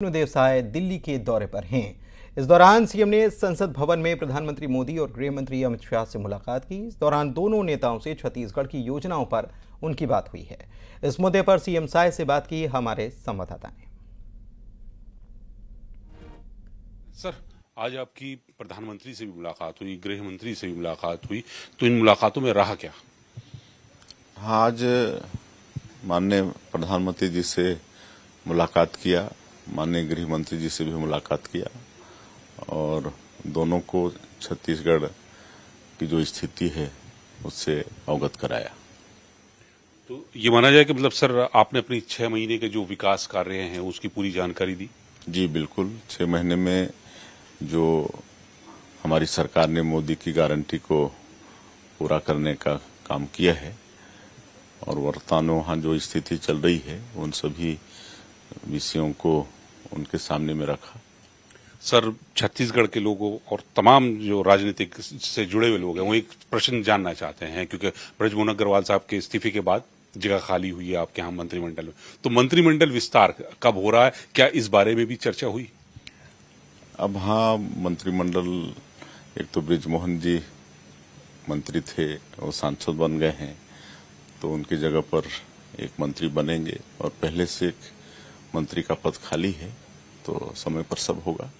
विष्णुदेव साय दिल्ली के दौरे पर हैं इस दौरान सीएम ने संसद भवन में प्रधानमंत्री मोदी और गृह मंत्री अमित शाह से मुलाकात की इस दौरान दोनों नेताओं से छत्तीसगढ़ की योजनाओं पर उनकी बात हुई है इस मुद्दे पर सीएम साय से बात की हमारे संवाददाता ने सर आज आपकी प्रधानमंत्री से भी मुलाकात हुई गृह मंत्री से भी मुलाकात हुई तो इन मुलाकातों में रहा क्या हाँ, आज माननीय प्रधानमंत्री जी से मुलाकात किया माननीय गृह मंत्री जी से भी मुलाकात किया और दोनों को छत्तीसगढ़ की जो स्थिति है उससे अवगत कराया तो ये माना जाए कि मतलब सर आपने अपनी छह महीने के जो विकास कार्य हैं उसकी पूरी जानकारी दी जी बिल्कुल छह महीने में जो हमारी सरकार ने मोदी की गारंटी को पूरा करने का काम किया है और वर्तमान वहाँ जो स्थिति चल रही है उन सभी विषयों को उनके सामने में रखा सर छत्तीसगढ़ के लोगों और तमाम जो राजनीतिक से जुड़े हुए लोग हैं वो एक प्रश्न जानना चाहते हैं क्योंकि ब्रजमोहन अग्रवाल साहब के इस्तीफे के बाद जगह खाली हुई है आपके यहाँ मंत्रिमंडल में तो मंत्रिमंडल विस्तार कब हो रहा है क्या इस बारे में भी चर्चा हुई अब हाँ मंत्रिमंडल एक तो ब्रजमोहन जी मंत्री थे और सांसद बन गए हैं तो उनकी जगह पर एक मंत्री बनेंगे और पहले से एक मंत्री का पद खाली है तो समय पर सब होगा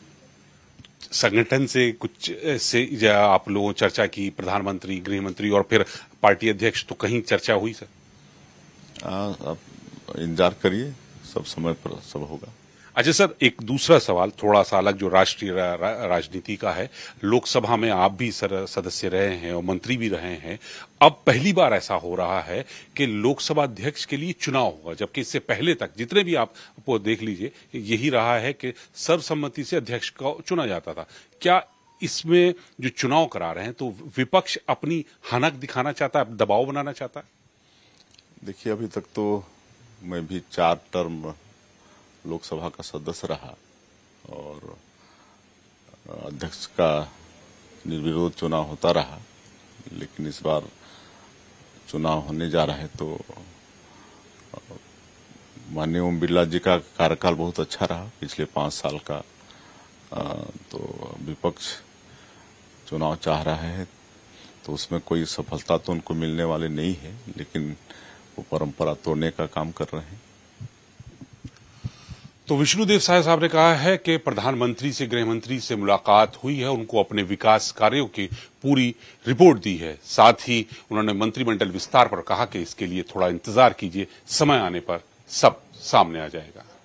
संगठन से कुछ से आप लोगों चर्चा की प्रधानमंत्री गृह मंत्री और फिर पार्टी अध्यक्ष तो कहीं चर्चा हुई सर आप इंतजार करिए सब समय पर सब होगा अच्छा सर एक दूसरा सवाल थोड़ा सा अलग जो राष्ट्रीय रा, रा, राजनीति का है लोकसभा में आप भी सर, सदस्य रहे हैं और मंत्री भी रहे हैं अब पहली बार ऐसा हो रहा है कि लोकसभा अध्यक्ष के लिए चुनाव होगा जबकि इससे पहले तक जितने भी आप वो देख लीजिए यही रहा है कि सर्वसम्मति से अध्यक्ष को चुना जाता था क्या इसमें जो चुनाव करा रहे हैं तो विपक्ष अपनी हनक दिखाना चाहता है दबाव बनाना चाहता है देखिए अभी तक तो मैं भी चार टर्म लोकसभा का सदस्य रहा और अध्यक्ष का निर्विरोध चुनाव होता रहा लेकिन इस बार चुनाव होने जा रहा है तो माननीय ओम बिरला जी का कार्यकाल बहुत अच्छा रहा पिछले पाँच साल का तो विपक्ष चुनाव चाह रहा है तो उसमें कोई सफलता तो उनको मिलने वाली नहीं है लेकिन वो परंपरा तोड़ने का काम कर रहे हैं तो विष्णुदेव साय साहब ने कहा है कि प्रधानमंत्री से गृहमंत्री से मुलाकात हुई है उनको अपने विकास कार्यों की पूरी रिपोर्ट दी है साथ ही उन्होंने मंत्रिमंडल विस्तार पर कहा कि इसके लिए थोड़ा इंतजार कीजिए समय आने पर सब सामने आ जाएगा